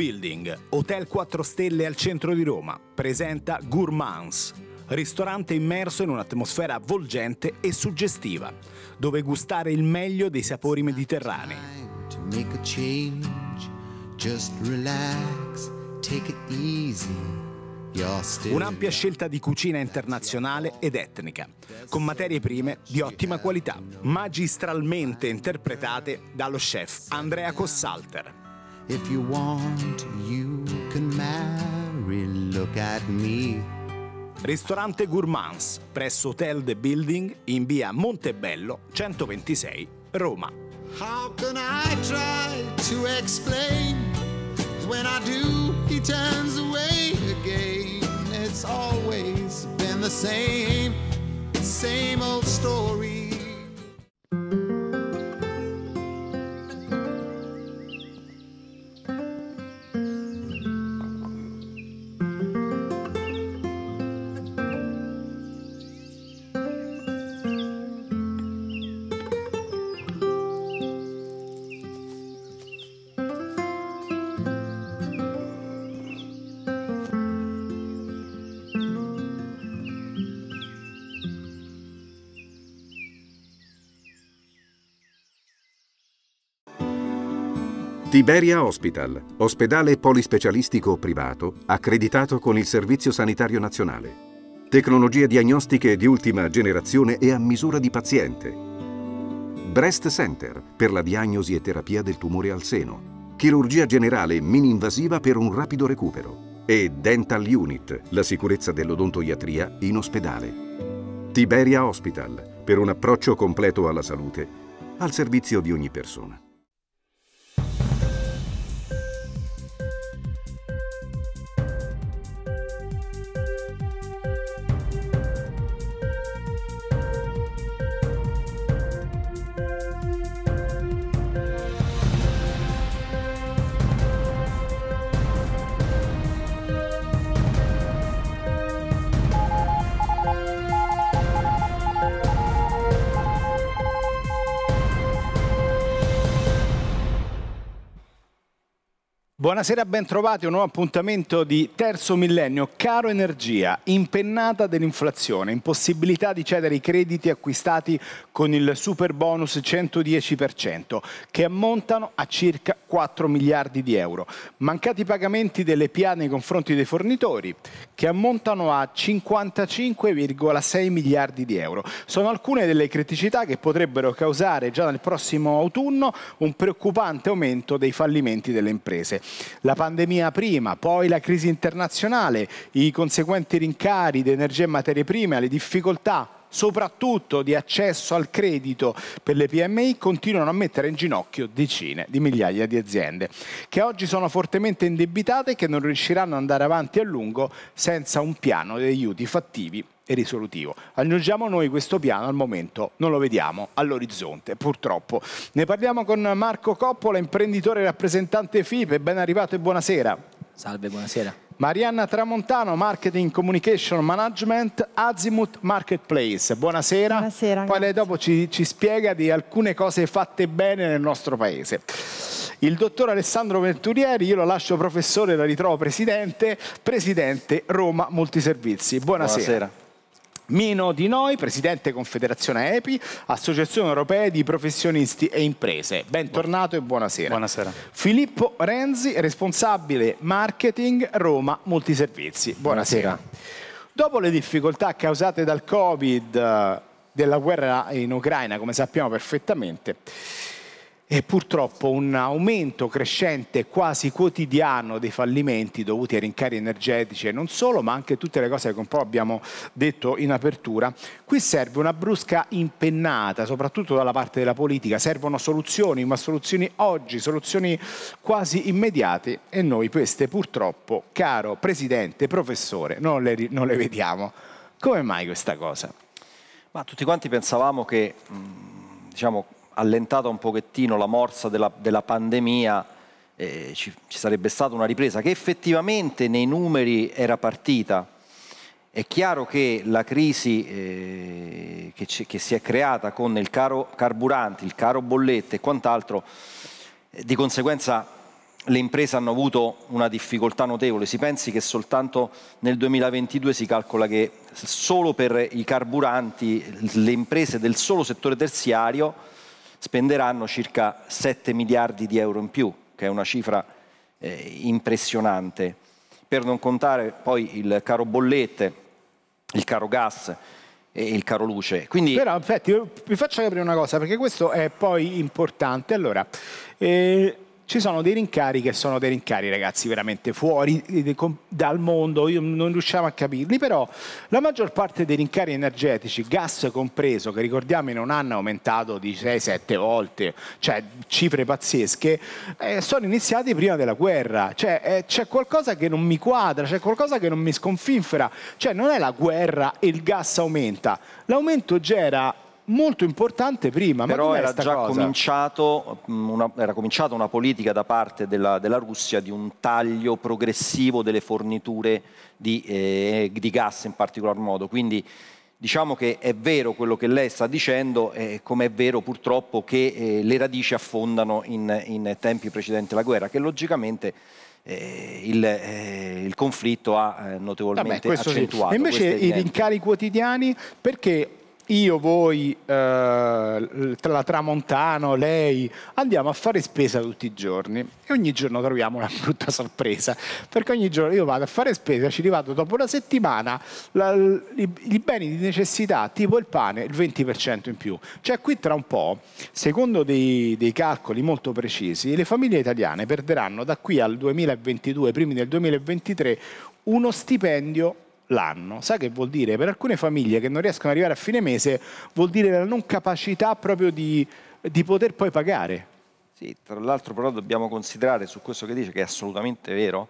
Building, hotel 4 stelle al centro di Roma, presenta Gourmands, ristorante immerso in un'atmosfera avvolgente e suggestiva, dove gustare il meglio dei sapori mediterranei. Un'ampia scelta di cucina internazionale ed etnica, con materie prime di ottima qualità, magistralmente interpretate dallo chef Andrea Cossalter. If you want, you can marry. Look at me. Ristorante Gourmands presso Hotel The Building in via Montebello 126, Roma. How can I try to explain? When I do, he turns away again. It's always been the same, same old story. Tiberia Hospital, ospedale polispecialistico privato accreditato con il Servizio Sanitario Nazionale. Tecnologie diagnostiche di ultima generazione e a misura di paziente. Breast Center per la diagnosi e terapia del tumore al seno. Chirurgia generale mini-invasiva per un rapido recupero. E Dental Unit, la sicurezza dell'odontoiatria in ospedale. Tiberia Hospital per un approccio completo alla salute, al servizio di ogni persona. Buonasera, ben trovati. Un nuovo appuntamento di terzo millennio. Caro energia, impennata dell'inflazione, impossibilità di cedere i crediti acquistati con il super bonus 110%, che ammontano a circa 4 miliardi di euro. Mancati pagamenti delle PA nei confronti dei fornitori, che ammontano a 55,6 miliardi di euro. Sono alcune delle criticità che potrebbero causare già nel prossimo autunno un preoccupante aumento dei fallimenti delle imprese la pandemia prima, poi la crisi internazionale, i conseguenti rincari di energie e materie prime, le difficoltà soprattutto di accesso al credito per le PMI, continuano a mettere in ginocchio decine di migliaia di aziende, che oggi sono fortemente indebitate e che non riusciranno ad andare avanti a lungo senza un piano di aiuti fattivi e risolutivo. Aggiungiamo noi questo piano al momento non lo vediamo all'orizzonte, purtroppo. Ne parliamo con Marco Coppola, imprenditore e rappresentante FIPE. Ben arrivato e buonasera. Salve, buonasera. Marianna Tramontano, Marketing Communication Management, Azimut Marketplace. Buonasera. Buonasera. Poi lei dopo ci, ci spiega di alcune cose fatte bene nel nostro paese. Il dottor Alessandro Venturieri, io lo lascio professore, la ritrovo presidente, presidente Roma Multiservizi. Buonasera. Buonasera. Meno di noi, Presidente Confederazione EPI, Associazione Europea di Professionisti e Imprese. Bentornato e buonasera. Buonasera. Filippo Renzi, responsabile marketing Roma Multiservizi. Buonasera. buonasera. Dopo le difficoltà causate dal Covid, eh, della guerra in Ucraina, come sappiamo perfettamente, e purtroppo un aumento crescente quasi quotidiano dei fallimenti dovuti ai rincari energetici e non solo, ma anche tutte le cose che un po' abbiamo detto in apertura. Qui serve una brusca impennata, soprattutto dalla parte della politica, servono soluzioni, ma soluzioni oggi, soluzioni quasi immediate e noi queste purtroppo, caro Presidente, professore, non le, non le vediamo. Come mai questa cosa? Ma tutti quanti pensavamo che, diciamo, allentata un pochettino la morsa della, della pandemia, eh, ci, ci, sarebbe stata una ripresa che effettivamente nei numeri era partita. È chiaro che la crisi eh, che, che, si è creata con il caro carburanti, il caro bollette e quant'altro, eh, di conseguenza le imprese hanno avuto una difficoltà notevole. Si pensi che soltanto nel 2022 si calcola che solo per i carburanti le imprese del solo settore terziario spenderanno circa 7 miliardi di euro in più, che è una cifra eh, impressionante. Per non contare poi il caro bollette, il caro gas, e il caro luce. Quindi... Però infatti vi faccio capire una cosa, perché questo è poi importante. Allora, eh, ci sono dei rincari che sono dei rincari, ragazzi, veramente fuori eh, dal mondo, io non riusciamo a capirli, però la maggior parte dei rincari energetici, gas compreso, che ricordiamo in un anno è aumentato di 6-7 volte, cioè cifre pazzesche, eh, sono iniziati prima della guerra. Cioè eh, c'è qualcosa che non mi quadra, c'è qualcosa che non mi sconfinfera. Cioè non è la guerra e il gas aumenta, l'aumento c'era molto importante prima. Però era già cominciato mm, una, era cominciata una politica da parte della, della, Russia di un taglio progressivo delle forniture di, eh, di gas in particolar modo. Quindi diciamo che è vero quello che lei sta dicendo, eh, come è vero purtroppo che eh, le radici affondano in, in, tempi precedenti alla guerra, che logicamente eh, il, eh, il, conflitto ha eh, notevolmente Vabbè, accentuato. Sì. E invece i rincari quotidiani perché io, voi, eh, la Tramontano, lei, andiamo a fare spesa tutti i giorni e ogni giorno troviamo una brutta sorpresa, perché ogni giorno io vado a fare spesa, ci rivado dopo una settimana, la, i, i, beni di necessità, tipo il pane, il 20% in più. Cioè qui tra un po', secondo dei, dei calcoli molto precisi, le famiglie italiane perderanno da qui al 2022, primi del 2023, uno stipendio l'anno. Sa che vuol dire? Per alcune famiglie che non riescono ad arrivare a fine mese vuol dire la non capacità proprio di, di poter poi pagare. Sì, tra l'altro però dobbiamo considerare su questo che dice che è assolutamente vero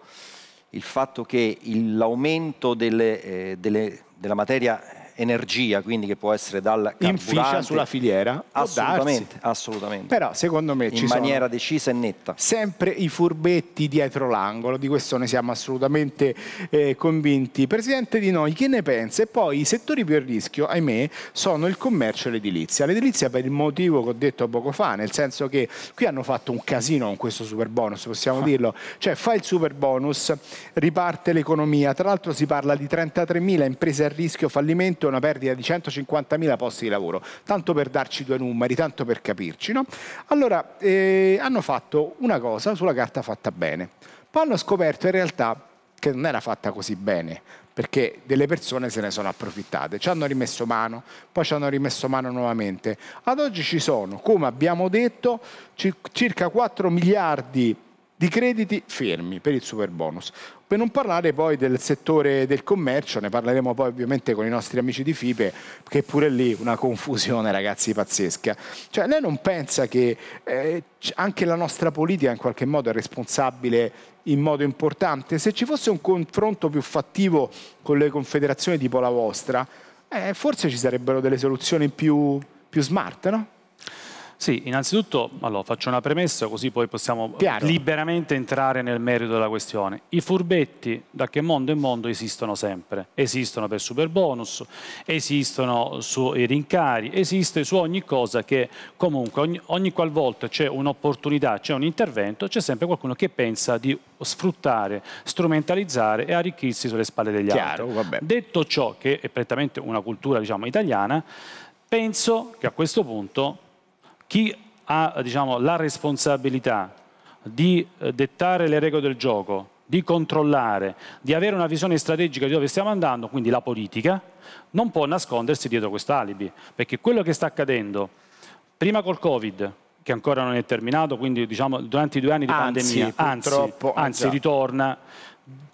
il fatto che l'aumento delle, eh, delle, della materia energia, quindi che può essere dal carburante. Inficia sulla filiera, assolutamente, assolutamente. Però secondo me in maniera decisa e netta. Sempre i furbetti dietro l'angolo, di questo ne siamo assolutamente eh, convinti. Presidente Di Noi, che ne pensa? E poi i settori più a rischio, ahimè, sono il commercio e l'edilizia. L'edilizia per il motivo che ho detto poco fa, nel senso che qui hanno fatto un casino con questo super bonus, possiamo ah. dirlo. Cioè fa il super bonus, riparte l'economia, tra l'altro si parla di 33.000 imprese a rischio fallimento aumento e una perdita di 150.000 posti di lavoro. Tanto per darci due numeri, tanto per capirci. No? Allora, eh, hanno fatto una cosa sulla carta fatta bene. Poi hanno scoperto in realtà che non era fatta così bene, perché delle persone se ne sono approfittate, ci hanno rimesso mano, poi ci hanno rimesso mano nuovamente. Ad oggi ci sono, come abbiamo detto, circa 4 miliardi di di crediti fermi per il super bonus. Per non parlare poi del settore del commercio, ne parleremo poi ovviamente con i nostri amici di FIPE, che pure lì una confusione ragazzi pazzesca. Cioè lei non pensa che eh, anche la nostra politica in qualche modo è responsabile in modo importante? Se ci fosse un confronto più fattivo con le confederazioni tipo la vostra, eh, forse ci sarebbero delle soluzioni più, più smart, no? Sì, innanzitutto allora, faccio una premessa così poi possiamo Chiaro. liberamente entrare nel merito della questione. I furbetti da che mondo in mondo esistono sempre, esistono per super bonus, esistono sui rincari, esiste su ogni cosa che comunque ogni, ogni qualvolta c'è un'opportunità, c'è un intervento, c'è sempre qualcuno che pensa di sfruttare, strumentalizzare e arricchirsi sulle spalle degli Chiaro, altri. Vabbè. Detto ciò, che è prettamente una cultura diciamo, italiana, penso che a questo punto chi ha diciamo, la responsabilità di eh, dettare le regole del gioco, di controllare, di avere una visione strategica di dove stiamo andando, quindi la politica, non può nascondersi dietro quest'alibi, perché quello che sta accadendo, prima col Covid, che ancora non è terminato, quindi diciamo durante i due anni di anzi, pandemia, anzi, eh, anzi ritorna,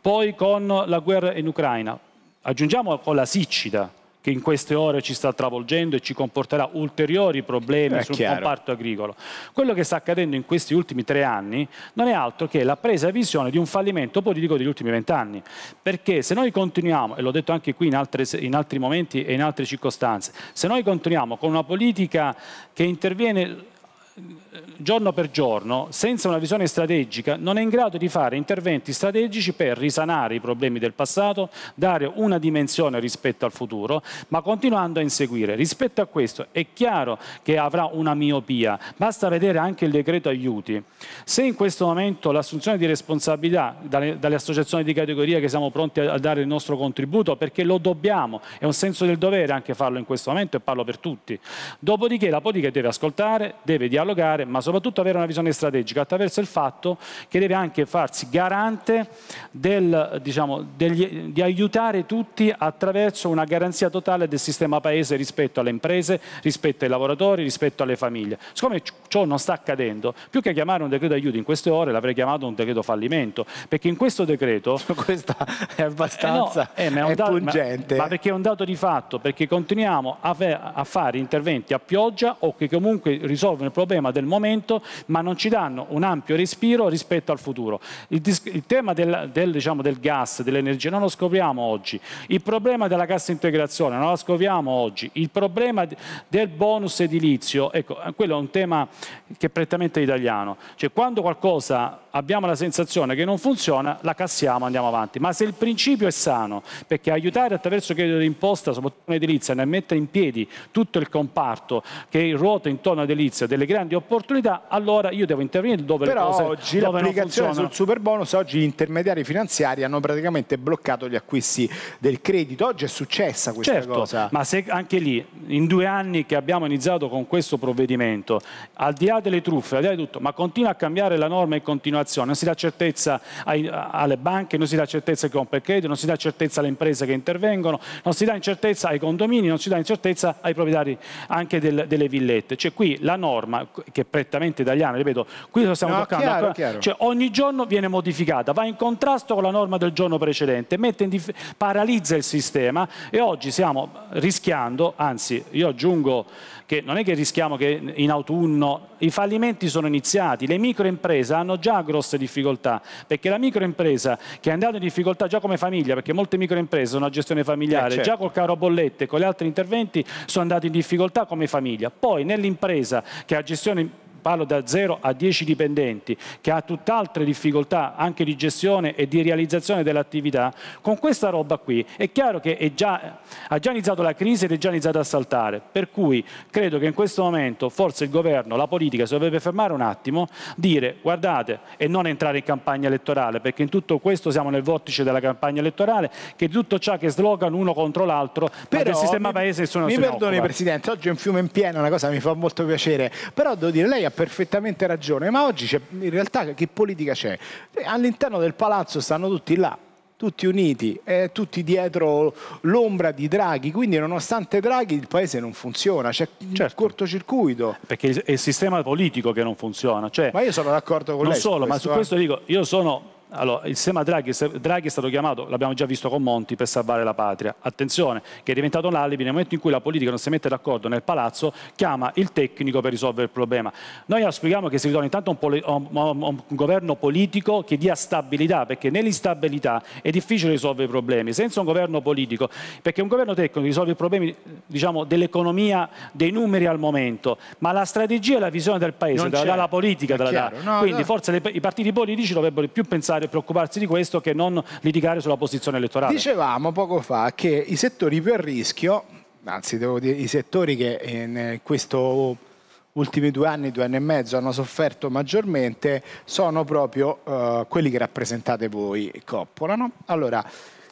poi con la guerra in Ucraina, aggiungiamo con la siccita, che in queste ore ci sta travolgendo e ci comporterà ulteriori problemi è sul chiaro. comparto agricolo. Quello che sta accadendo in questi ultimi tre anni non è altro che la presa visione di un fallimento politico degli ultimi vent'anni, perché se noi continuiamo, e l'ho detto anche qui in, altre, in altri momenti e in altre circostanze, se noi continuiamo con una politica che interviene giorno per giorno, senza una visione strategica, non è in grado di fare interventi strategici per risanare i problemi del passato, dare una dimensione rispetto al futuro, ma continuando a inseguire. Rispetto a questo è chiaro che avrà una miopia, basta vedere anche il decreto aiuti. Se in questo momento l'assunzione di responsabilità dalle, dalle associazioni di categoria che siamo pronti a, a dare il nostro contributo, perché lo dobbiamo, è un senso del dovere anche farlo in questo momento e parlo per tutti. Dopodiché la politica deve ascoltare, deve dialogare, dialogare, ma soprattutto avere una visione strategica attraverso il fatto che deve anche farsi garante del, diciamo, degli, di aiutare tutti attraverso una garanzia totale del sistema paese rispetto alle imprese, rispetto ai lavoratori, rispetto alle famiglie. Siccome ciò non sta accadendo, più che chiamare un decreto aiuti in queste ore l'avrei chiamato un decreto fallimento, perché in questo decreto... Questa è eh abbastanza eh no, eh, è è dato, pungente. Ma, ma, perché è un dato di fatto, perché continuiamo a, a fare interventi a pioggia o che comunque risolvono il problema problema del momento, ma non ci danno un ampio respiro rispetto al futuro. Il, il tema del, del, diciamo, del gas, dell'energia, non lo scopriamo oggi. Il problema della cassa integrazione, non lo scopriamo oggi. Il problema del bonus edilizio, ecco, eh, quello è un tema che è prettamente italiano. Cioè, quando qualcosa abbiamo la sensazione che non funziona, la cassiamo, andiamo avanti. Ma se il principio è sano, perché aiutare attraverso il credito d'imposta, soprattutto in edilizia, nel mettere in piedi tutto il comparto che ruota intorno all'edilizia delle grandi grandi opportunità, allora io devo intervenire dove Però le cose oggi l'applicazione sul super bonus, oggi gli intermediari finanziari hanno praticamente bloccato gli acquisti del credito. Oggi è successa questa certo, cosa. Ma se anche lì, in due anni che abbiamo iniziato con questo provvedimento, al di là delle truffe, al di là di tutto, ma continua a cambiare la norma in continuazione, non si dà certezza ai, alle banche, non si dà certezza ai compri credito, non si dà certezza alle imprese che intervengono, non si dà incertezza ai condomini, non si dà incertezza ai proprietari anche del, delle villette. Cioè qui la norma che è prettamente italiana, ripeto, qui lo stiamo no, toccando, chiaro, chiaro. Cioè, ogni giorno viene modificata, va in contrasto con la norma del giorno precedente, paralizza il sistema e oggi stiamo rischiando, anzi io aggiungo che non è che rischiamo che in autunno i fallimenti sono iniziati, le microimprese hanno già grosse difficoltà, perché la microimpresa che è andata in difficoltà già come famiglia, perché molte microimprese sono a gestione familiare, eh, certo. già col caro bollette e con gli altri interventi sono andate in difficoltà come famiglia. Poi nell'impresa che ha gestione parlo da 0 a 10 dipendenti, che ha tutt'altre difficoltà anche di gestione e di realizzazione dell'attività, con questa roba qui è chiaro che è già, ha già iniziato la crisi ed è già iniziato a saltare. Per cui credo che in questo momento forse il governo, la politica si dovrebbe fermare un attimo, dire guardate e non entrare in campagna elettorale, perché in tutto questo siamo nel vortice della campagna elettorale, che tutto ciò che slogan uno contro l'altro, per il sistema mi, paese nessuno mi si Mi perdoni occupa. Presidente, oggi è un fiume in pieno, una cosa mi fa molto piacere, però devo dire, lei ha perfettamente ragione, ma oggi in realtà che politica c'è? Eh, all'interno del palazzo stanno tutti là, tutti uniti, eh, tutti dietro l'ombra di Draghi, quindi nonostante Draghi il paese non funziona, c'è certo. un cortocircuito. Perché è il sistema politico che non funziona. Cioè, ma io sono d'accordo con non lei. Non solo, ma su questo eh. dico, io sono allora, il sistema Draghi, Draghi è stato chiamato, l'abbiamo già visto con Monti, per salvare la patria. Attenzione, che è diventato un alibi nel momento in cui la politica non si mette d'accordo nel palazzo, chiama il tecnico per risolvere il problema. Noi auspichiamo che si ritorni intanto un, poli- un, un, un governo politico che dia stabilità, perché nell'instabilità è difficile risolvere i problemi. Senza un governo politico, perché un governo tecnico risolve i problemi diciamo, dell'economia, dei numeri al momento, ma la strategia e la visione del paese, dalla, dalla politica, dalla, no, Quindi no. forse le, i partiti politici dovrebbero più pensare necessario preoccuparsi di questo che non litigare sulla posizione elettorale. Dicevamo poco fa che i settori più a rischio, anzi devo dire i settori che in eh, questi ultimi due anni, due anni e mezzo hanno sofferto maggiormente sono proprio eh, quelli che rappresentate voi, Coppola. No? Allora,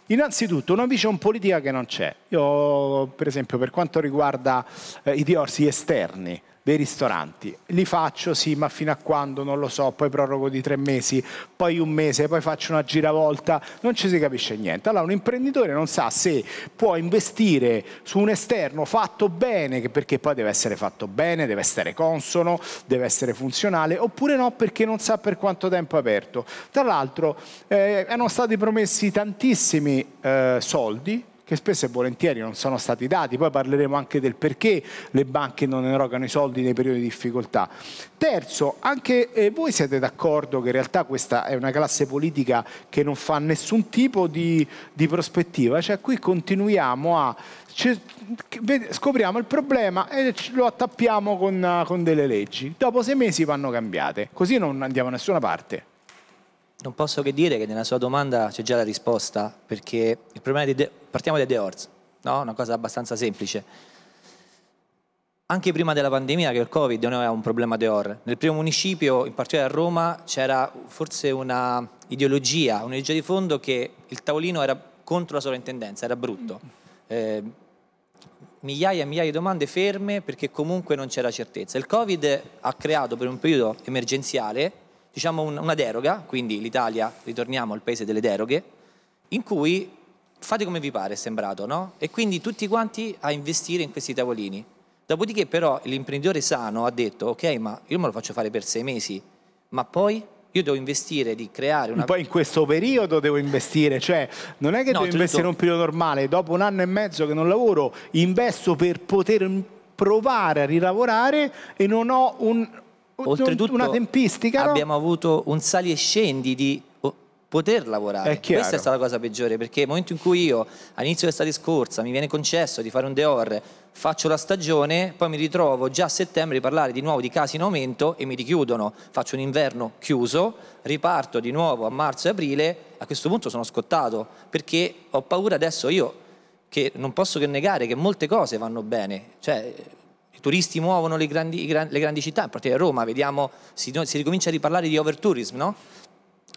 innanzitutto una vision politica che non c'è. Io, per esempio, per quanto riguarda eh, i diorsi esterni, dei ristoranti. Li faccio, sì, ma fino a quando non lo so, poi prorogo di tre mesi, poi un mese, poi faccio una giravolta, non ci si capisce niente. Allora un imprenditore non sa se può investire su un esterno fatto bene, perché poi deve essere fatto bene, deve essere consono, deve essere funzionale, oppure no perché non sa per quanto tempo è aperto. Tra l'altro eh, erano stati promessi tantissimi eh, soldi che spesso e volentieri non sono stati dati, poi parleremo anche del perché le banche non erogano i soldi nei periodi di difficoltà. Terzo, anche eh, voi siete d'accordo che in realtà questa è una classe politica che non fa nessun tipo di, di prospettiva, cioè qui continuiamo a scopriamo il problema e lo attappiamo con, con delle leggi. Dopo sei mesi vanno cambiate, così non andiamo a nessuna parte non posso che dire che nella sua domanda c'è già la risposta, perché il problema di De... partiamo dai The Horse, no? una cosa abbastanza semplice. Anche prima della pandemia, che il Covid non era un problema The Horse, nel primo municipio, in particolare a Roma, c'era forse una ideologia, un'ideologia di fondo che il tavolino era contro la sovrintendenza, era brutto. Mm. Eh, migliaia e migliaia di domande ferme perché comunque non c'era certezza. Il Covid ha creato per un periodo emergenziale diciamo, un, una deroga, quindi l'Italia, ritorniamo al paese delle deroghe, in cui fate come vi pare, è sembrato, no? E quindi tutti quanti a investire in questi tavolini. Dopodiché però l'imprenditore sano ha detto, ok, ma io me lo faccio fare per sei mesi, ma poi io devo investire di creare una... Poi in questo periodo devo investire, cioè non è che no, devo investire detto... in un periodo normale, dopo un anno e mezzo che non lavoro, investo per poter provare a rilavorare e non ho un, Oltretutto una tempistica, no? abbiamo avuto un sali e scendi di oh, poter lavorare. È Questa è stata la cosa peggiore, perché nel momento in cui io, all'inizio dell'estate scorsa, mi viene concesso di fare un deor, faccio la stagione, poi mi ritrovo già a settembre a parlare di nuovo di casi in aumento e mi richiudono, faccio un inverno chiuso, riparto di nuovo a marzo e aprile, a questo punto sono scottato, perché ho paura adesso io, che non posso che negare che molte cose vanno bene, cioè turisti muovono le grandi, le grandi città, a partire da Roma, vediamo, si, si ricomincia a riparlare di overtourism, no?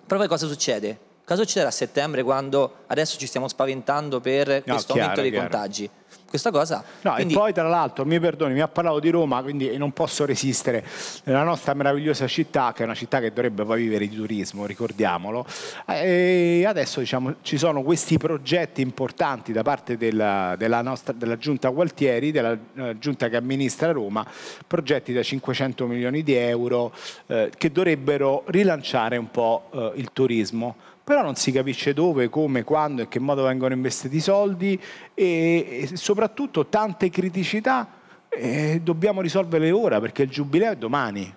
Però poi cosa succede? Cosa succederà a settembre quando adesso ci stiamo spaventando per no, questo chiaro, aumento dei chiaro. contagi? questa cosa. No, quindi... e poi tra l'altro, mi perdoni, mi ha parlato di Roma, quindi non posso resistere. Nella nostra meravigliosa città, che è una città che dovrebbe poi vivere di turismo, ricordiamolo, eh, e adesso diciamo, ci sono questi progetti importanti da parte della, della, nostra, della giunta Gualtieri, della eh, giunta che amministra Roma, progetti da 500 milioni di euro eh, che dovrebbero rilanciare un po' eh, il turismo però non si capisce dove, come, quando, in che modo vengono investiti i soldi e, e soprattutto tante criticità eh, dobbiamo risolverle ora perché il giubileo è domani.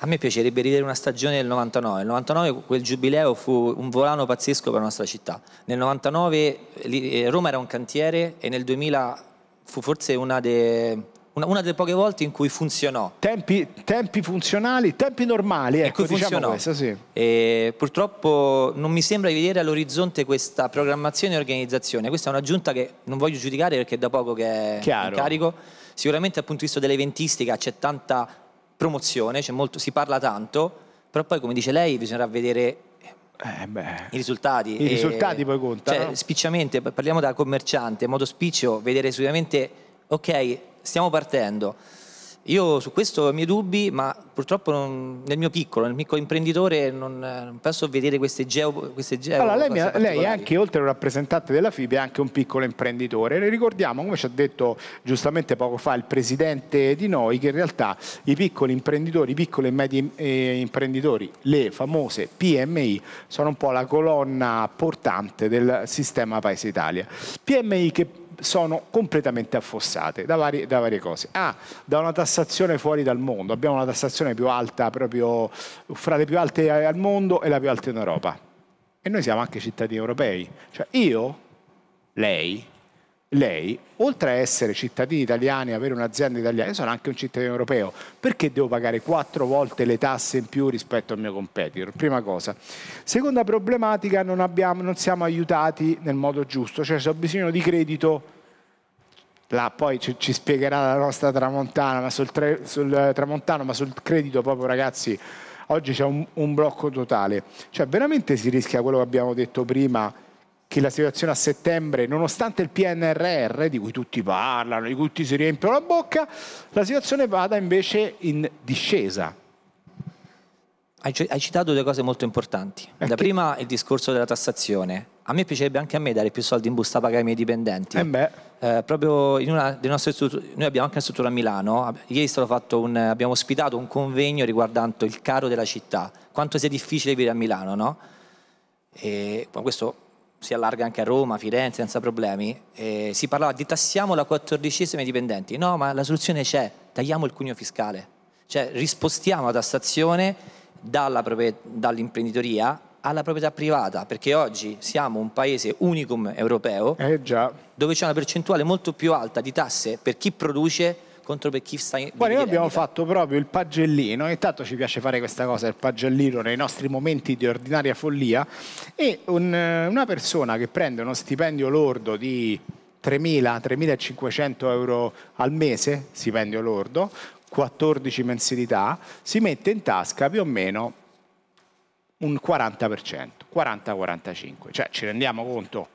A me piacerebbe rivedere una stagione del 99. Il 99 quel giubileo fu un volano pazzesco per la nostra città. Nel 99 eh, Roma era un cantiere e nel 2000 fu forse una delle una, una, delle poche volte in cui funzionò. Tempi, tempi funzionali, tempi normali, ecco, diciamo Questa, sì. E purtroppo non mi sembra di vedere all'orizzonte questa programmazione e organizzazione. Questa è una giunta che non voglio giudicare perché è da poco che Chiaro. è in carico. Sicuramente dal punto di vista dell'eventistica c'è tanta promozione, c'è molto, si parla tanto, però poi come dice lei bisognerà vedere eh I risultati. I e, risultati poi contano. Cioè, spicciamente, parliamo da commerciante, modo spiccio, vedere sicuramente, ok, stiamo partendo. Io su questo ho i miei dubbi, ma purtroppo non, nel mio piccolo, nel piccolo imprenditore, non, eh, non penso vedere queste geo. Queste geo allora, lei, mia, lei, è anche, oltre a un rappresentante della FIB, è anche un piccolo imprenditore. Le ricordiamo, come ci ha detto giustamente poco fa il presidente di noi, che in realtà i piccoli imprenditori, i piccoli e medi eh, imprenditori, le famose PMI, sono un po' la colonna portante del sistema Paese Italia. PMI che sono completamente affossate da, vari, da varie cose. ah, da una tassazione fuori dal mondo, abbiamo una tassazione più alta, proprio fra le più alte al mondo e la più alta in Europa. E noi siamo anche cittadini europei. Cioè io, lei, lei, oltre a essere cittadini italiani, avere un'azienda italiana, io sono anche un cittadino europeo, perché devo pagare quattro volte le tasse in più rispetto al mio competitor? Prima cosa. Seconda problematica, non, abbiamo, non siamo aiutati nel modo giusto, cioè se ho bisogno di credito, là poi ci, ci spiegherà la nostra tramontana, ma sul, tre, sul, tramontano, ma sul credito proprio ragazzi, oggi c'è un, un blocco totale. Cioè veramente si rischia quello che abbiamo detto prima, che la situazione a settembre, nonostante il PNRR di cui tutti parlano, di cui tutti si riempiono la bocca, la situazione vada invece in discesa. Hai citato due cose molto importanti. Eh, la che... prima è il discorso della tassazione. A me piacerebbe anche a me dare più soldi in busta a pagare i miei dipendenti. Eh beh. Eh, proprio in una delle nostre strutture, noi abbiamo anche una struttura a Milano, ieri un, abbiamo ospitato un convegno riguardante il caro della città, quanto sia difficile vivere a Milano, no? E questo si allarga anche a Roma, Firenze senza problemi, eh, si parlava di tassiamo la quattordicesima ai dipendenti, no ma la soluzione c'è, tagliamo il cuneo fiscale, cioè rispostiamo la tassazione dall'imprenditoria alla proprietà privata, perché oggi siamo un paese unicum europeo eh dove c'è una percentuale molto più alta di tasse per chi produce contro per chi stai Guarda, noi abbiamo fatto proprio il pagellino, ogni tanto ci piace fare questa cosa, il pagellino nei nostri momenti di ordinaria follia e un, eh, una persona che prende uno stipendio lordo di 3.000-3.500 euro al mese, stipendio lordo, 14 mensilità, si mette in tasca più o meno un 40%, 40-45%. Cioè ci rendiamo conto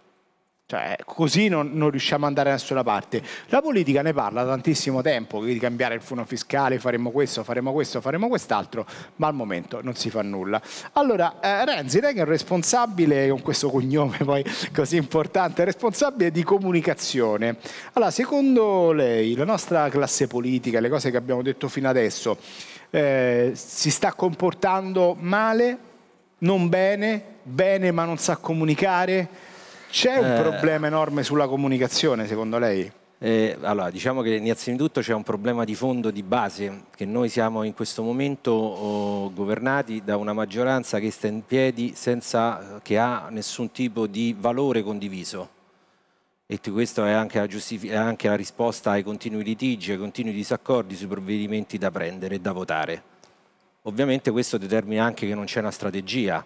cioè, così non, non, riusciamo ad andare da nessuna parte. La politica ne parla da tantissimo tempo, di cambiare il funo fiscale, faremo questo, faremo questo, faremo quest'altro, ma al momento non si fa nulla. Allora, eh, Renzi, lei che è responsabile, con questo cognome poi così importante, responsabile di comunicazione. Allora, secondo lei, la nostra classe politica, le cose che abbiamo detto fino adesso, eh, si sta comportando male, non bene, bene ma non sa comunicare? C'è un eh, problema enorme sulla comunicazione, secondo lei? Eh, allora, diciamo che innanzitutto c'è un problema di fondo, di base, che noi siamo in questo momento oh, governati da una maggioranza che sta in piedi senza che ha nessun tipo di valore condiviso. E questa è anche, è anche la, risposta ai continui litigi, ai continui disaccordi sui provvedimenti da prendere e da votare. Ovviamente questo determina anche che non c'è una strategia,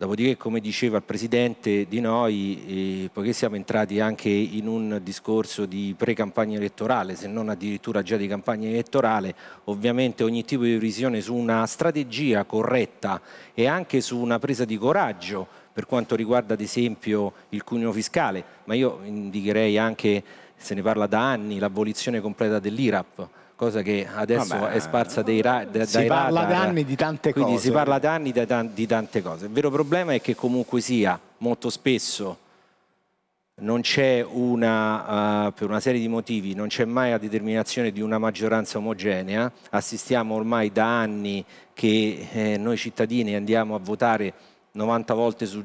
Dopodiché, come diceva il Presidente di noi, eh, poiché siamo entrati anche in un discorso di pre-campagna elettorale, se non addirittura già di campagna elettorale, ovviamente ogni tipo di visione su una strategia corretta e anche su una presa di coraggio per quanto riguarda ad esempio il cuneo fiscale, ma io indicherei anche, se ne parla da anni, l'abolizione completa dell'IRAP cosa che adesso Vabbè, è sparsa dai, ra- dai si parla da anni di tante quindi si parla da anni da t- di tante cose. Il vero problema è che comunque sia, molto spesso non c'è una, uh, per una serie di motivi, non c'è mai la determinazione di una maggioranza omogenea, assistiamo ormai da anni che eh, noi cittadini andiamo a votare volte su,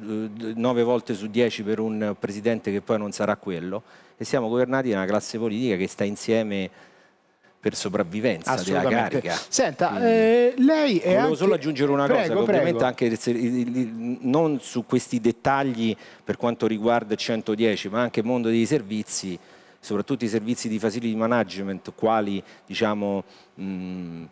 9 eh, volte su 10 per un presidente che poi non sarà quello e siamo governati da una classe politica che sta insieme per sopravvivenza della carica. Senta, Quindi, eh, lei è Volevo anche... solo aggiungere una prego, cosa, prego. ovviamente anche non su questi dettagli per quanto riguarda il 110, ma anche il mondo dei servizi, soprattutto i servizi di facility management, quali diciamo... Mh,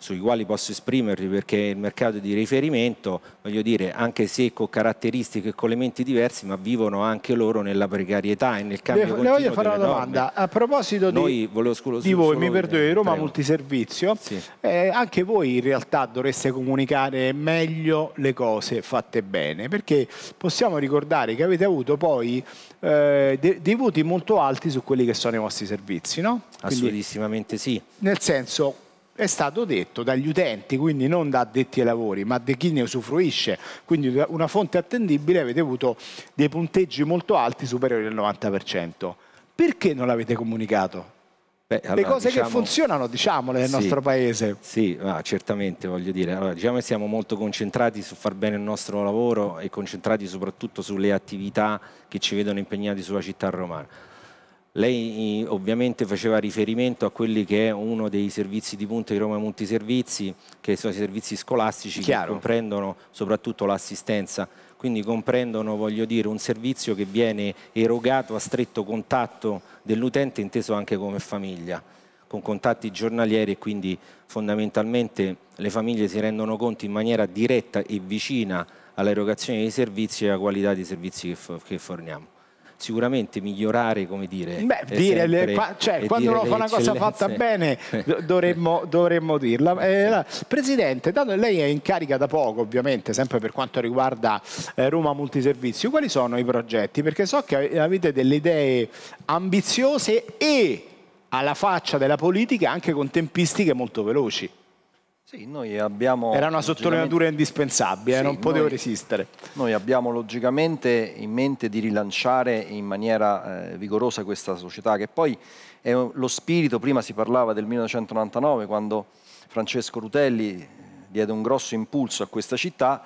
sui quali posso esprimermi perché il mercato di riferimento, voglio dire, anche se con caratteristiche e con elementi diversi, ma vivono anche loro nella precarietà e nel cambio le, continuo Le voglio fare una domanda, a proposito di, Noi, sculo, di voi, mi perdoni, di Roma prego. Multiservizio, sì. eh, anche voi in realtà dovreste comunicare meglio le cose fatte bene, perché possiamo ricordare che avete avuto poi eh, dei, dei voti molto alti su quelli che sono i vostri servizi, no? Quindi, Assolutissimamente sì. Nel senso, è stato detto dagli utenti, quindi non da addetti ai lavori, ma da chi ne usufruisce. Quindi da una fonte attendibile avete avuto dei punteggi molto alti, superiori al 90%. Perché non l'avete comunicato? Beh, allora, le cose diciamo, che funzionano, diciamole, nel sì, nostro paese. Sì, ah, certamente, voglio dire. Allora, diciamo che siamo molto concentrati su far bene il nostro lavoro e concentrati soprattutto sulle attività che ci vedono impegnati sulla città romana lei ovviamente faceva riferimento a quelli che è uno dei servizi di punta di Roma Multiservizi, che sono i servizi scolastici Chiaro. che comprendono soprattutto l'assistenza, quindi comprendono dire, un servizio che viene erogato a stretto contatto dell'utente inteso anche come famiglia, con contatti giornalieri e quindi fondamentalmente le famiglie si rendono conto in maniera diretta e vicina all'erogazione dei servizi e alla qualità dei servizi che forniamo sicuramente migliorare, come dire. Beh, eh, dire le, qua, cioè, quando dire fa una cosa fatta bene dovremmo, dovremmo dirla. Eh, Presidente, dato che lei è in carica da poco, ovviamente, sempre per quanto riguarda eh, Roma Multiservizio, quali sono i progetti? Perché so che avete delle idee ambiziose e alla faccia della politica anche con tempistiche molto veloci. Sì, noi abbiamo... Era una sottolineatura indispensabile, eh, sì, non potevo noi, resistere. Noi abbiamo logicamente in mente di rilanciare in maniera eh, vigorosa questa società, che poi è lo spirito, prima si parlava del 1999, quando Francesco Rutelli eh, diede un grosso impulso a questa città,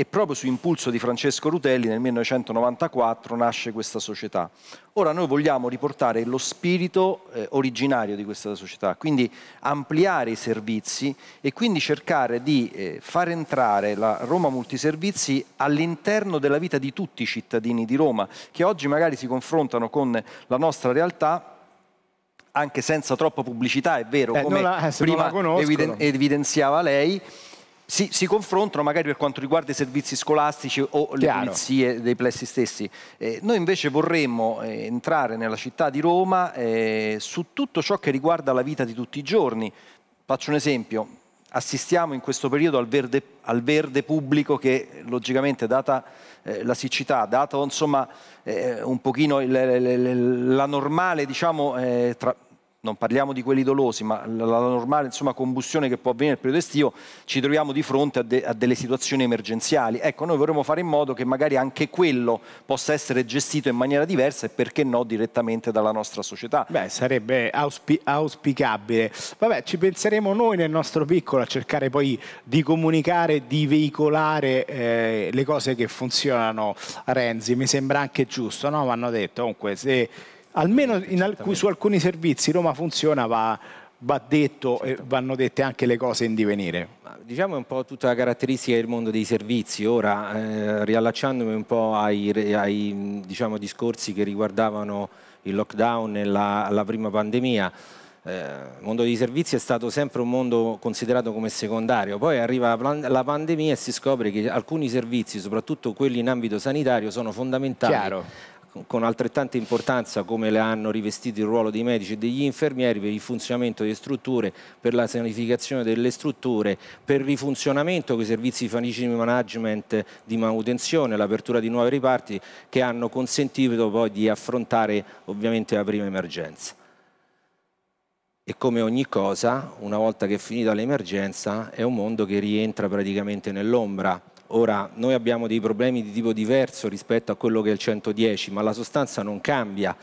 e proprio su impulso di Francesco Rutelli nel 1994 nasce questa società. Ora noi vogliamo riportare lo spirito eh, originario di questa società, quindi ampliare i servizi e quindi cercare di eh, far entrare la Roma Multiservizi all'interno della vita di tutti i cittadini di Roma che oggi magari si confrontano con la nostra realtà anche senza troppa pubblicità, è vero, eh, come la, eh, prima evidenziava lei, si, si, confrontano magari per quanto riguarda i servizi scolastici o le Chiaro. pulizie dei plessi stessi. Eh, noi invece vorremmo eh, entrare nella città di Roma eh, su tutto ciò che riguarda la vita di tutti i giorni. Faccio un esempio, assistiamo in questo periodo al verde, al verde pubblico che logicamente data eh, la siccità, dato insomma eh, un pochino il, il, il, la normale diciamo, eh, tra, non parliamo di quelli dolosi, ma la, normale insomma, combustione che può avvenire nel periodo estivo, ci troviamo di fronte a, de, a, delle situazioni emergenziali. Ecco, noi vorremmo fare in modo che magari anche quello possa essere gestito in maniera diversa e perché no direttamente dalla nostra società. Beh, sarebbe auspi auspicabile. Vabbè, ci penseremo noi nel nostro piccolo a cercare poi di comunicare, di veicolare eh, le cose che funzionano Renzi. Mi sembra anche giusto, no? Vanno detto, comunque, se almeno alc su alcuni servizi Roma funziona va, va detto certo. e vanno dette anche le cose in divenire. Diciamo è un po' tutta la caratteristica del mondo dei servizi, ora eh, riallacciandomi un po' ai, ai diciamo, discorsi che riguardavano il lockdown e la, la prima pandemia, eh, il mondo dei servizi è stato sempre un mondo considerato come secondario, poi arriva la pandemia e si scopre che alcuni servizi, soprattutto quelli in ambito sanitario, sono fondamentali Chiaro con altrettanta importanza come le hanno rivestito il ruolo dei medici e degli infermieri per il funzionamento delle strutture, per la sanificazione delle strutture, per il rifunzionamento dei servizi di management di manutenzione, l'apertura di nuovi riparti che hanno consentito poi di affrontare ovviamente la prima emergenza. E come ogni cosa, una volta che è finita l'emergenza, è un mondo che rientra praticamente nell'ombra Ora, noi abbiamo dei problemi di tipo diverso rispetto a quello che è il 110, ma la sostanza non cambia.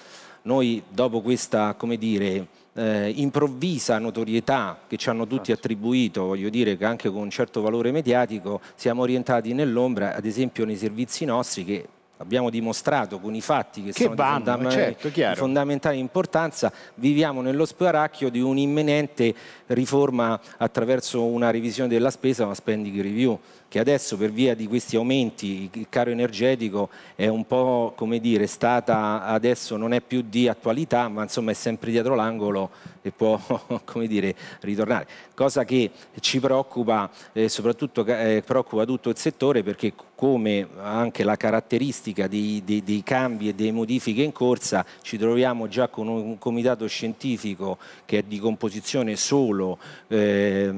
Noi dopo questa, come dire, eh, improvvisa notorietà che ci hanno tutti certo. attribuito, voglio dire che anche con un certo valore mediatico, siamo orientati nell'ombra, ad esempio nei servizi nostri che abbiamo dimostrato con i fatti che, che sono vanno, certo, di fondamentale, certo, fondamentale importanza, viviamo nello sparacchio di un'imminente riforma attraverso una revisione della spesa, una spending review che adesso per via di questi aumenti il caro energetico è un po' come dire stata adesso non è più di attualità ma insomma è sempre dietro l'angolo e può come dire ritornare cosa che ci preoccupa eh, soprattutto eh, preoccupa tutto il settore perché come anche la caratteristica dei, dei, dei cambi e delle modifiche in corsa ci troviamo già con un comitato scientifico che è di composizione solo eh,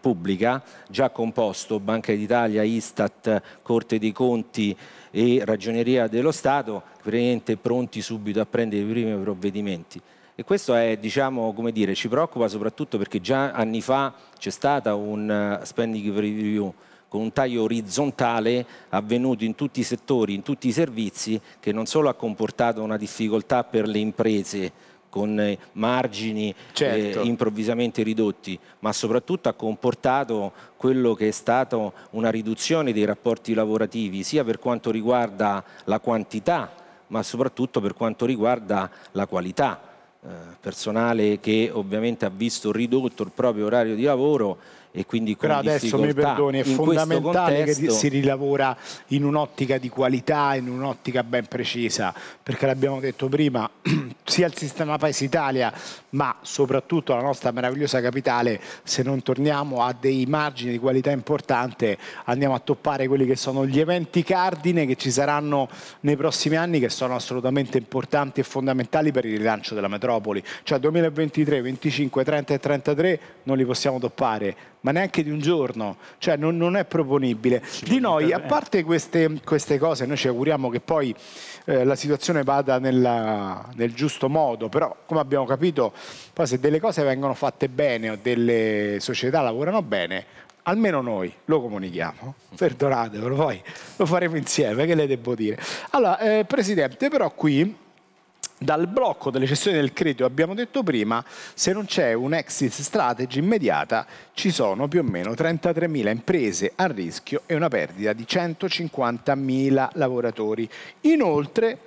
pubblica già composto Banca Edità d'Italia, Istat, Corte dei Conti e Ragioneria dello Stato, veramente pronti subito a prendere i primi provvedimenti. E questo è, diciamo, dire, ci preoccupa soprattutto perché già anni fa c'è stata un eh, spending review con un taglio orizzontale avvenuto in tutti i settori, in tutti i servizi, che non solo ha comportato una difficoltà per le imprese, con eh, margini eh, certo. eh, improvvisamente ridotti, ma soprattutto ha comportato quello che è stato una riduzione dei rapporti lavorativi, sia per quanto riguarda la quantità, ma soprattutto per quanto riguarda la qualità. Eh, personale che ovviamente ha visto ridotto il proprio orario di lavoro e quindi con Però adesso mi perdoni, è fondamentale contesto... che si rilavora in un'ottica di qualità, in un'ottica ben precisa, perché l'abbiamo detto prima, sia il sistema Paese Italia, ma soprattutto la nostra meravigliosa capitale, se non torniamo a dei margini di qualità importante, andiamo a toppare quelli che sono gli eventi cardine che ci saranno nei prossimi anni, che sono assolutamente importanti e fondamentali per il rilancio della metropoli. Cioè 2023, 25, 30 e 33 non li possiamo toppare ma neanche di un giorno, cioè non, non è proponibile. Di noi, a parte queste, queste, cose, noi ci auguriamo che poi eh, la situazione vada nella, nel giusto modo, però come abbiamo capito, poi se delle cose vengono fatte bene o delle società lavorano bene, almeno noi lo comunichiamo, perdonatevelo, poi lo faremo insieme, che le devo dire. Allora, eh, Presidente, però qui dal blocco delle cessioni del credito, abbiamo detto prima, se non c'è un exit strategy immediata, ci sono più o meno 33.000 imprese a rischio e una perdita di 150.000 lavoratori. Inoltre,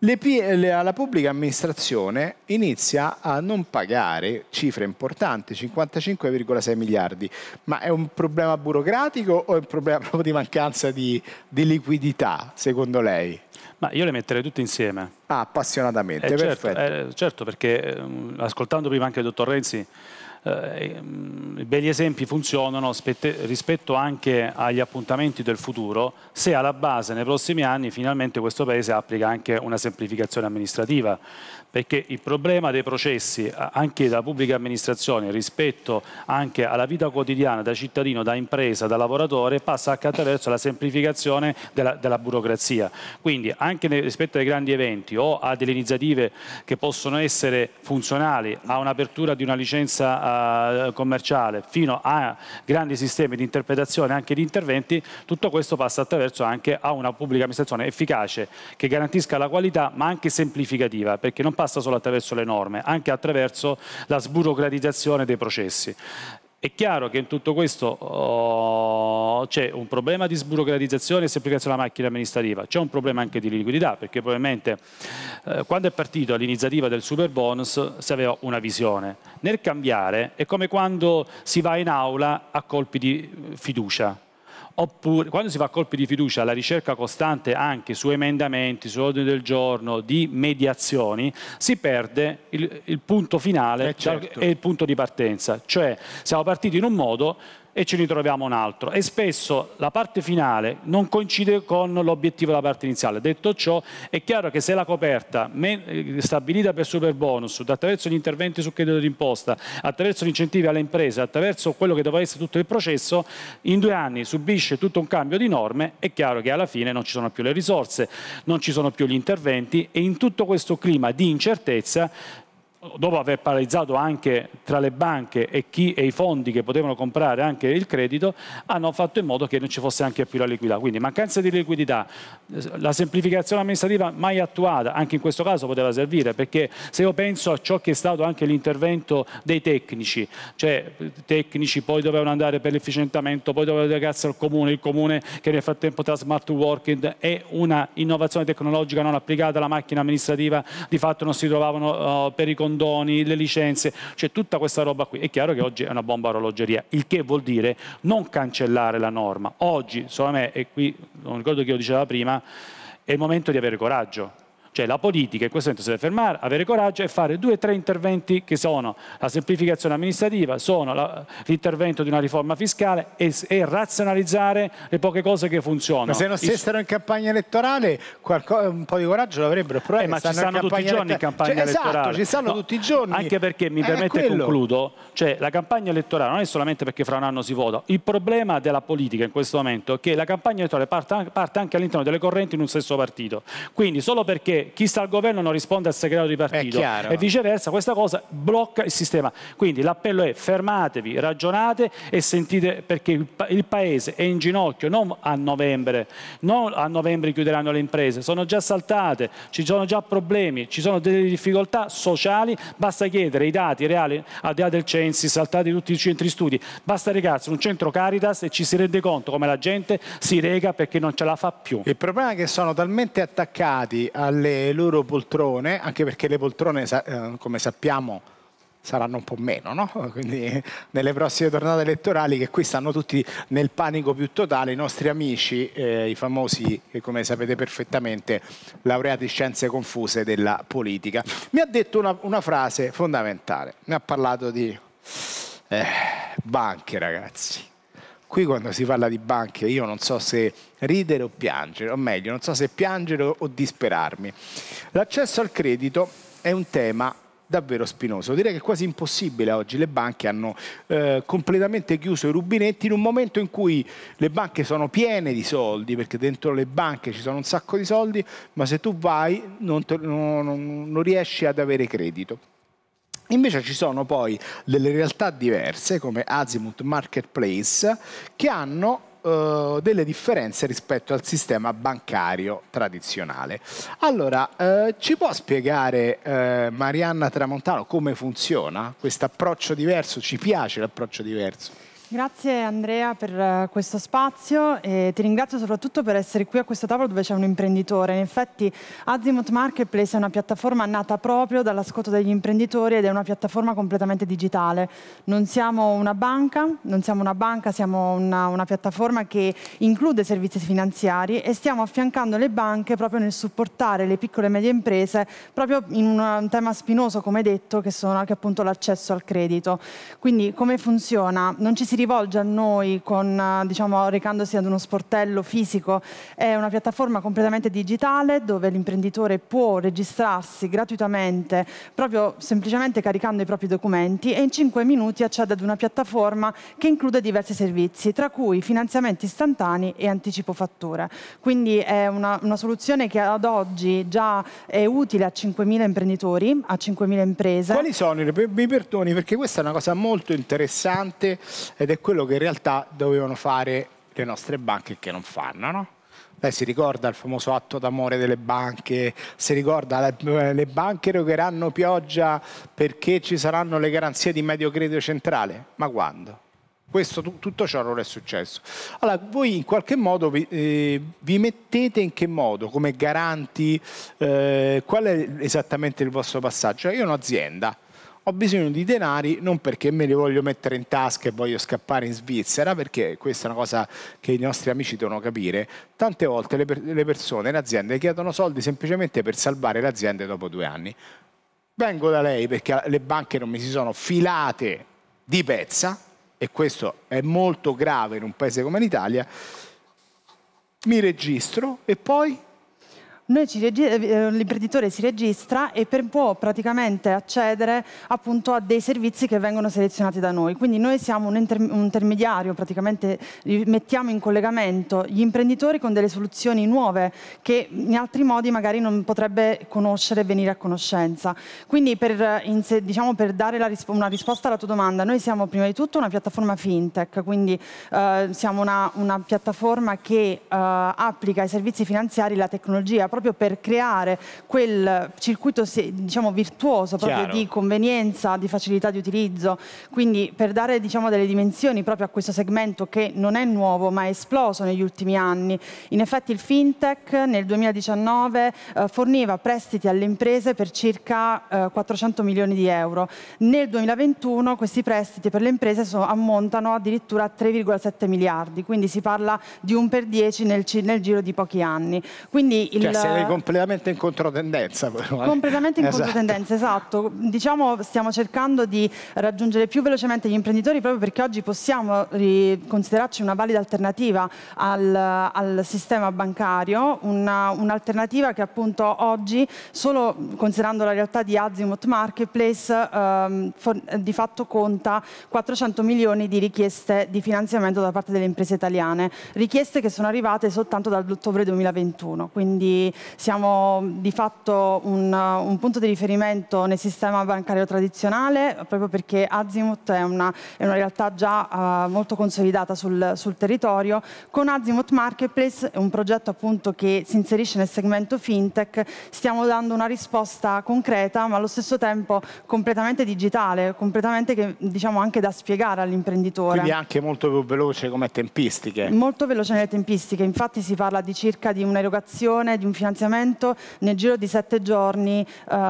la pubblica amministrazione inizia a non pagare cifre importanti, 55,6 miliardi, ma è un problema burocratico o è un problema proprio di mancanza di, di liquidità, secondo lei? Ma io le metterei tutte insieme. Ah, appassionatamente, eh, certo, perfetto. Certo, eh, certo perché eh, ascoltando prima anche il dottor Renzi, eh, ehm, i begli esempi funzionano rispetto anche agli appuntamenti del futuro se alla base nei prossimi anni finalmente questo Paese applica anche una semplificazione amministrativa perché il problema dei processi anche da pubblica amministrazione rispetto anche alla vita quotidiana da cittadino, da impresa, da lavoratore passa anche attraverso la semplificazione della, della burocrazia. Quindi anche rispetto ai grandi eventi o a delle iniziative che possono essere funzionali a un'apertura di una licenza uh, commerciale fino a grandi sistemi di interpretazione anche di interventi, tutto questo passa attraverso anche a una pubblica amministrazione efficace che garantisca la qualità ma anche semplificativa perché non passa passa solo attraverso le norme, anche attraverso la sburocratizzazione dei processi. È chiaro che in tutto questo oh, c'è un problema di sburocratizzazione e semplificazione della macchina amministrativa, c'è un problema anche di liquidità, perché probabilmente eh, quando è partito l'iniziativa del super bonus si aveva una visione. Nel cambiare è come quando si va in aula a colpi di eh, fiducia, oppure quando si fa colpi di fiducia la ricerca costante anche su emendamenti, su ordini del giorno, di mediazioni, si perde il, il punto finale eh certo. e il punto di partenza. Cioè siamo partiti in un modo e ce ne troviamo un altro. E spesso la parte finale non coincide con l'obiettivo della parte iniziale. Detto ciò, è chiaro che se la coperta eh, stabilita per super bonus, attraverso gli interventi sul credito d'imposta, attraverso gli incentivi alle imprese, attraverso quello che doveva essere tutto il processo, in due anni subisce tutto un cambio di norme, è chiaro che alla fine non ci sono più le risorse, non ci sono più gli interventi e in tutto questo clima di incertezza dopo aver paralizzato anche tra le banche e, chi, e, i fondi che potevano comprare anche il credito, hanno fatto in modo che non ci fosse anche più la liquidità. Quindi mancanza di liquidità, la semplificazione amministrativa mai attuata, anche in questo caso poteva servire, perché se io penso a ciò che è stato anche l'intervento dei tecnici, cioè tecnici poi dovevano andare per l'efficientamento, poi dovevano delegarsi al comune, il comune che nel frattempo tra smart working e una innovazione tecnologica non applicata alla macchina amministrativa, di fatto non si trovavano uh, per i condomini condoni, le licenze, cioè tutta questa roba qui. È chiaro che oggi è una bomba orologeria, il che vuol dire non cancellare la norma. Oggi, secondo me, e qui non ricordo chi lo diceva prima, è il momento di avere coraggio cioè la politica in questo momento si deve fermare, avere coraggio e fare due o tre interventi che sono la semplificazione amministrativa, sono l'intervento di una riforma fiscale e, e, razionalizzare le poche cose che funzionano. Ma se non stessero in campagna elettorale un po' di coraggio l'avrebbero provato. Eh, ma ci stanno tutti i giorni in campagna cioè, esatto, elettorale. Esatto, ci stanno no, tutti i giorni. Anche perché, mi eh, permette e concludo, cioè, la campagna elettorale non è solamente perché fra un anno si vota. Il problema della politica in questo momento è che la campagna elettorale parte anche all'interno delle correnti in un stesso partito. Quindi solo perché chi sta al governo non risponde al segretario di partito e viceversa questa cosa blocca il sistema. Quindi l'appello è fermatevi, ragionate e sentite perché il, Paese è in ginocchio, non a novembre, non a novembre chiuderanno le imprese, sono già saltate, ci sono già problemi, ci sono delle difficoltà sociali, basta chiedere i dati reali al di là del Censi, saltate tutti i centri studi, basta recarsi in un centro Caritas e ci si rende conto come la gente si rega perché non ce la fa più. Il problema è che sono talmente attaccati alle loro poltrone, anche perché le poltrone, eh, come sappiamo, saranno un po' meno, no? Quindi nelle prossime tornate elettorali che qui stanno tutti nel panico più totale, i nostri amici, eh, i famosi, come sapete perfettamente, laureati in scienze confuse della politica. Mi ha detto una, una frase fondamentale, mi ha parlato di eh, banche ragazzi qui quando si parla di banche io non so se ridere o piangere, o meglio, non so se piangere o disperarmi. L'accesso al credito è un tema davvero spinoso, direi che è quasi impossibile oggi, le banche hanno eh, completamente chiuso i rubinetti in un momento in cui le banche sono piene di soldi, perché dentro le banche ci sono un sacco di soldi, ma se tu vai non, non, non riesci ad avere credito. Invece ci sono poi delle realtà diverse come Azimuth Marketplace che hanno eh, delle differenze rispetto al sistema bancario tradizionale. Allora, eh, ci può spiegare eh, Marianna Tramontano come funziona questo approccio diverso? Ci piace l'approccio diverso? Grazie Andrea per eh, questo spazio e ti ringrazio soprattutto per essere qui a questo tavolo dove c'è un imprenditore. In effetti Azimut Marketplace è una piattaforma nata proprio dall'ascolto degli imprenditori ed è una piattaforma completamente digitale. Non siamo una banca, non siamo una banca, siamo una, una piattaforma che include servizi finanziari e stiamo affiancando le banche proprio nel supportare le piccole e medie imprese proprio in un tema spinoso, come detto, che, sono, che è appunto l'accesso al credito. Quindi come funziona? Non ci si rivolge a noi con, eh, diciamo, recandosi ad uno sportello fisico è una piattaforma completamente digitale dove l'imprenditore può registrarsi gratuitamente proprio semplicemente caricando i propri documenti e in 5 minuti accede ad una piattaforma che include diversi servizi tra cui finanziamenti istantanei e anticipo fatture. Quindi è una, una soluzione che ad oggi già è utile a 5.000 imprenditori, a 5.000 imprese. Quali sono i mi perdoni perché questa è una cosa molto interessante eh, ed è quello che in realtà dovevano fare le nostre banche che non fanno, no? Lei si ricorda il famoso atto d'amore delle banche, si ricorda eh, le, banche erogheranno pioggia perché ci saranno le garanzie di medio credito centrale? Ma quando? Questo, tutto ciò non è successo. Allora, voi in qualche modo vi, eh, vi mettete in che modo, come garanti, eh, qual è esattamente il vostro passaggio? Io ho un'azienda, ho bisogno di denari non perché me li voglio mettere in tasca e voglio scappare in Svizzera, perché questa è una cosa che i nostri amici devono capire. Tante volte le, per le persone, le aziende chiedono soldi semplicemente per salvare le aziende dopo due anni. Vengo da lei perché le banche non mi si sono filate di pezza, e questo è molto grave in un paese come l'Italia, mi registro e poi eh, eh, l'imprenditore si registra e per, può praticamente accedere appunto a dei servizi che vengono selezionati da noi. Quindi noi siamo un, inter un intermediario, praticamente mettiamo in collegamento gli imprenditori con delle soluzioni nuove che in altri modi magari non potrebbe conoscere e venire a conoscenza. Quindi per, diciamo, per dare risp una risposta alla tua domanda, noi siamo prima di tutto una piattaforma fintech, quindi eh, siamo una, una, piattaforma che eh, applica ai servizi finanziari la tecnologia proprio per creare quel circuito diciamo, virtuoso di convenienza, di facilità di utilizzo, quindi per dare diciamo, delle dimensioni proprio a questo segmento che non è nuovo ma è esploso negli ultimi anni. In effetti il fintech nel 2019 eh, forniva prestiti alle imprese per circa eh, 400 milioni di euro. Nel 2021 questi prestiti per le imprese so, ammontano addirittura a 3,7 miliardi, quindi si parla di un per 10 nel, nel giro di pochi anni. Quindi il, cioè, sei eh, completamente in controtendenza. Eh. Completamente in esatto. controtendenza, esatto. Diciamo stiamo cercando di raggiungere più velocemente gli imprenditori proprio perché oggi possiamo considerarci una valida alternativa al, al sistema bancario, un'alternativa un che appunto oggi, solo considerando la realtà di Azimut Marketplace, ehm, for, di fatto conta 400 milioni di richieste di finanziamento da parte delle imprese italiane, richieste che sono arrivate soltanto dall'ottobre 2021, quindi siamo di fatto un, un, punto di riferimento nel sistema bancario tradizionale proprio perché Azimut è una, è una realtà già uh, molto consolidata sul, sul, territorio. Con Azimut Marketplace, un progetto appunto che si inserisce nel segmento fintech, stiamo dando una risposta concreta ma allo stesso tempo completamente digitale, completamente che, diciamo anche da spiegare all'imprenditore. Quindi anche molto più veloce come tempistiche. Molto veloce nelle tempistiche, infatti si parla di circa di un'erogazione, di un finanziamento finanziamento nel giro di sette giorni eh,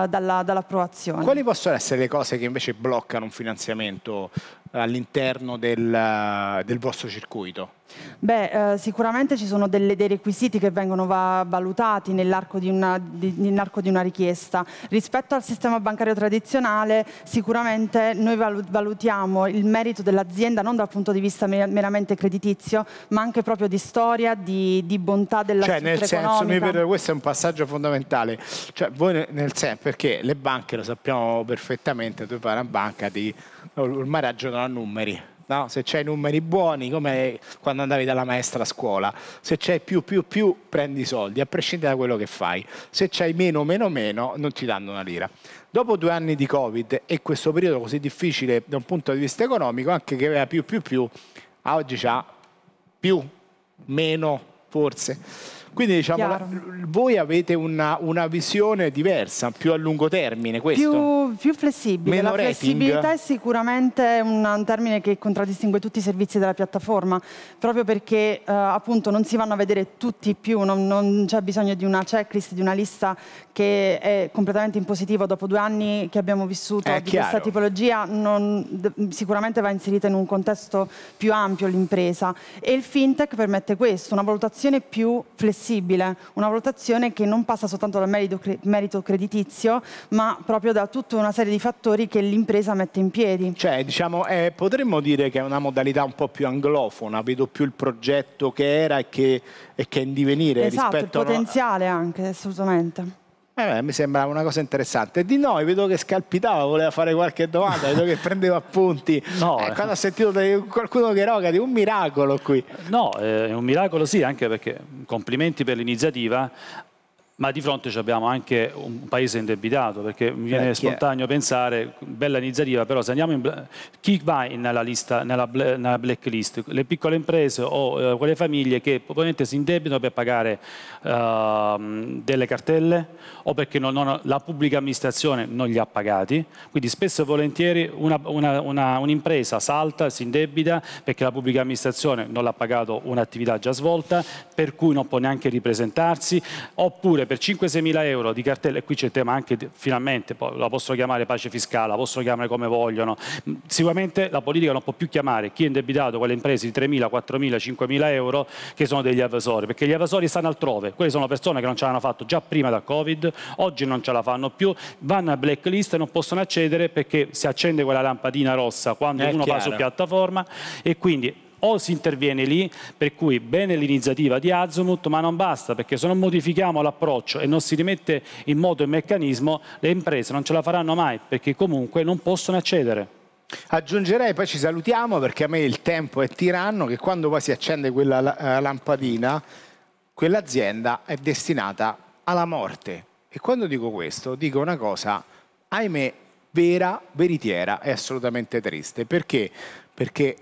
dalla, dall'approvazione. Quali possono essere le cose che invece bloccano un finanziamento eh, all'interno del, eh, del vostro circuito? Beh, eh, sicuramente ci sono delle, dei requisiti che vengono va- valutati nell'arco di, una, di, nell'arco di, una, richiesta. Rispetto al sistema bancario tradizionale, sicuramente noi valutiamo il merito dell'azienda non dal punto di vista meramente creditizio, ma anche proprio di storia, di, di bontà della cioè, nel senso, vedo, questo è un passaggio fondamentale. Cioè, voi nel senso, perché le banche lo sappiamo perfettamente, tu fai una banca, ti, ormai ragionano a numeri no? se c'hai numeri buoni, come quando andavi dalla maestra a scuola, se c'è più più più prendi soldi, a prescindere da quello che fai, se c'hai meno meno meno non ti danno una lira. Dopo due anni di Covid e questo periodo così difficile da un punto di vista economico, anche che aveva più più più, a oggi ha più, meno forse. Quindi diciamo, la, voi avete una, una, visione diversa, più a lungo termine, questo? Più, più flessibile. Meno la rating. flessibilità è sicuramente un, un, termine che contraddistingue tutti i servizi della piattaforma, proprio perché eh, appunto non si vanno a vedere tutti più, non, non c'è bisogno di una checklist, di una lista che è completamente in positivo dopo due anni che abbiamo vissuto è di chiaro. questa tipologia, non, sicuramente va inserita in un contesto più ampio l'impresa e il fintech permette questo, una valutazione più flessibile flessibile, una valutazione che non passa soltanto dal merito, merito creditizio, ma proprio da tutta una serie di fattori che l'impresa mette in piedi. Cioè, diciamo, eh, potremmo dire che è una modalità un po' più anglofona, vedo più il progetto che era e che, e che è in divenire. Esatto, rispetto il potenziale a... anche, assolutamente. Eh, mi sembrava una cosa interessante. Di noi vedo che scalpitava, voleva fare qualche domanda, vedo che prendeva appunti. No, ecco, eh, quando ha sentito qualcuno che roga, di un miracolo qui. No, eh, è un miracolo sì, anche perché complimenti per l'iniziativa, ma di fronte abbiamo anche un paese indebitato, perché mi viene eh, spontaneo pensare, bella iniziativa, però se andiamo in, chi va nella, lista, nella, nella blacklist? Le piccole imprese o eh, quelle famiglie che probabilmente si indebitano per pagare eh, delle cartelle o perché non, non, la pubblica amministrazione non li ha pagati, quindi spesso e volentieri un'impresa salta, si indebita perché la pubblica amministrazione non l'ha pagato un'attività già svolta, per cui non può neanche ripresentarsi, oppure per 5-6 mila euro di cartelle, e qui c'è il tema anche finalmente, la possono chiamare pace fiscale, la possono chiamare come vogliono, mm, sicuramente la politica non può più chiamare chi è indebitato, quelle imprese di 3.000, 4.000, 5.000 euro che sono degli evasori, perché gli evasori stanno altrove, quelle sono persone che non ce l'hanno fatto già prima da Covid, oggi non ce la fanno più, vanno a blacklist e non possono accedere perché si accende quella lampadina rossa quando è uno chiaro. va su piattaforma e quindi o si interviene lì, per cui bene l'iniziativa di Azumut, ma non basta, perché se non modifichiamo l'approccio e non si rimette in moto il meccanismo, le imprese non ce la faranno mai, perché comunque non possono accedere. Aggiungerei, poi ci salutiamo, perché a me il tempo è tiranno, che quando poi si accende quella eh, lampadina, quell'azienda è destinata alla morte. E quando dico questo, dico una cosa, ahimè, vera, veritiera e assolutamente triste. Perché? Perché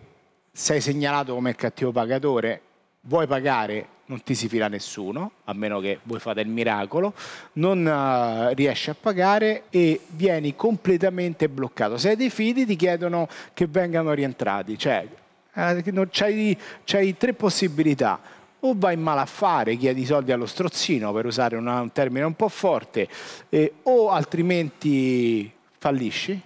sei segnalato come il cattivo pagatore, vuoi pagare, non ti si fila nessuno, a meno che voi fate il miracolo, non eh, riesci a pagare e vieni completamente bloccato. Se hai dei fidi ti chiedono che vengano rientrati, cioè eh, c'hai, c'hai tre possibilità o vai in malaffare, chiedi i soldi allo strozzino, per usare una, un termine un po' forte, eh, o altrimenti fallisci,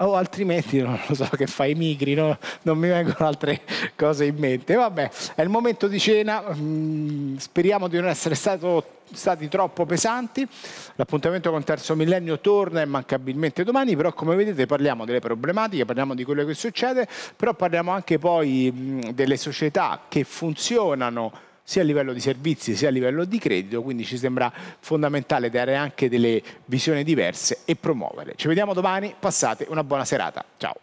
o oh, altrimenti non lo so che fai migri, no? non mi vengono altre cose in mente. Vabbè, è il momento di cena, mm, speriamo di non essere stato, stati troppo pesanti. L'appuntamento con Terzo Millennio torna immancabilmente domani, però come vedete parliamo delle problematiche, parliamo di quello che succede, però parliamo anche poi mm, delle società che funzionano sia a livello di servizi sia a livello di credito, quindi ci sembra fondamentale dare anche delle visioni diverse e promuovere. Ci vediamo domani, passate una buona serata, ciao!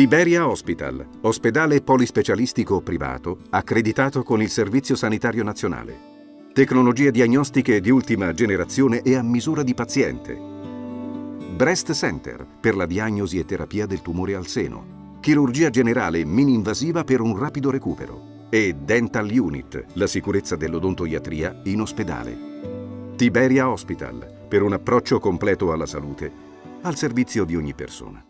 Tiberia Hospital, ospedale polispecialistico privato accreditato con il Servizio Sanitario Nazionale. Tecnologie diagnostiche di ultima generazione e a misura di paziente. Breast Center per la diagnosi e terapia del tumore al seno. Chirurgia generale mini-invasiva per un rapido recupero. E Dental Unit, la sicurezza dell'odontoiatria in ospedale. Tiberia Hospital, per un approccio completo alla salute, al servizio di ogni persona.